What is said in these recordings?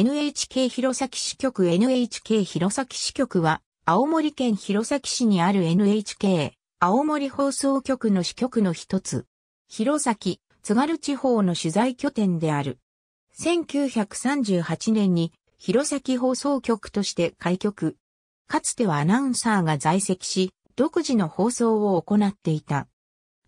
NHK 弘前支局 NHK 弘前支局は、青森県弘前市にある NHK、青森放送局の支局の一つ。弘前、津軽地方の取材拠点である。1938年に、弘前放送局として開局。かつてはアナウンサーが在籍し、独自の放送を行っていた。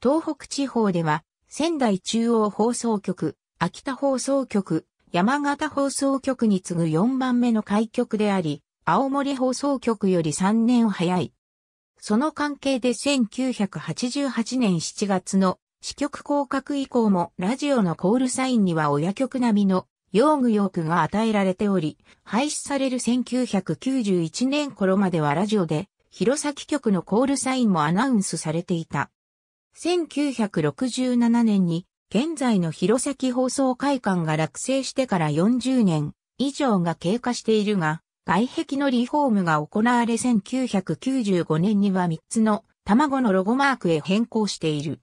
東北地方では、仙台中央放送局、秋田放送局、山形放送局に次ぐ4番目の開局であり、青森放送局より3年早い。その関係で1988年7月の支局降格以降もラジオのコールサインには親局並みの用具用句が与えられており、廃止される1991年頃まではラジオで弘前局のコールサインもアナウンスされていた。1967年に現在の弘前放送会館が落成してから40年以上が経過しているが、外壁のリフォームが行われ1995年には3つの卵のロゴマークへ変更している。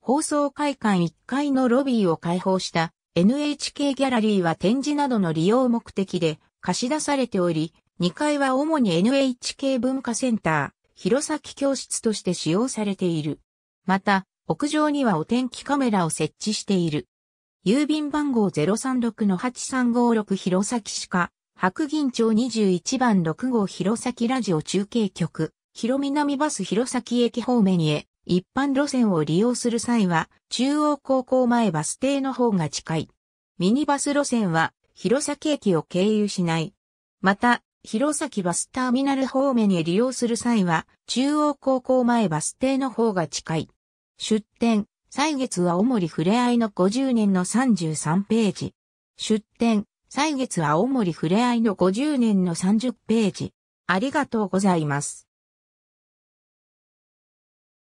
放送会館1階のロビーを開放した NHK ギャラリーは展示などの利用目的で貸し出されており、2階は主に NHK 文化センター、弘前教室として使用されている。また、屋上にはお天気カメラを設置している。郵便番号036-8356弘前市下、白銀町21番6号弘前ラジオ中継局、広南バス弘前駅方面へ、一般路線を利用する際は、中央高校前バス停の方が近い。ミニバス路線は、弘前駅を経由しない。また、弘前バスターミナル方面へ利用する際は、中央高校前バス停の方が近い。出展、歳月は主に触れ合いの50年の33ページ。出典、歳月は主に触れ合いの50年の30ページ。ありがとうございます。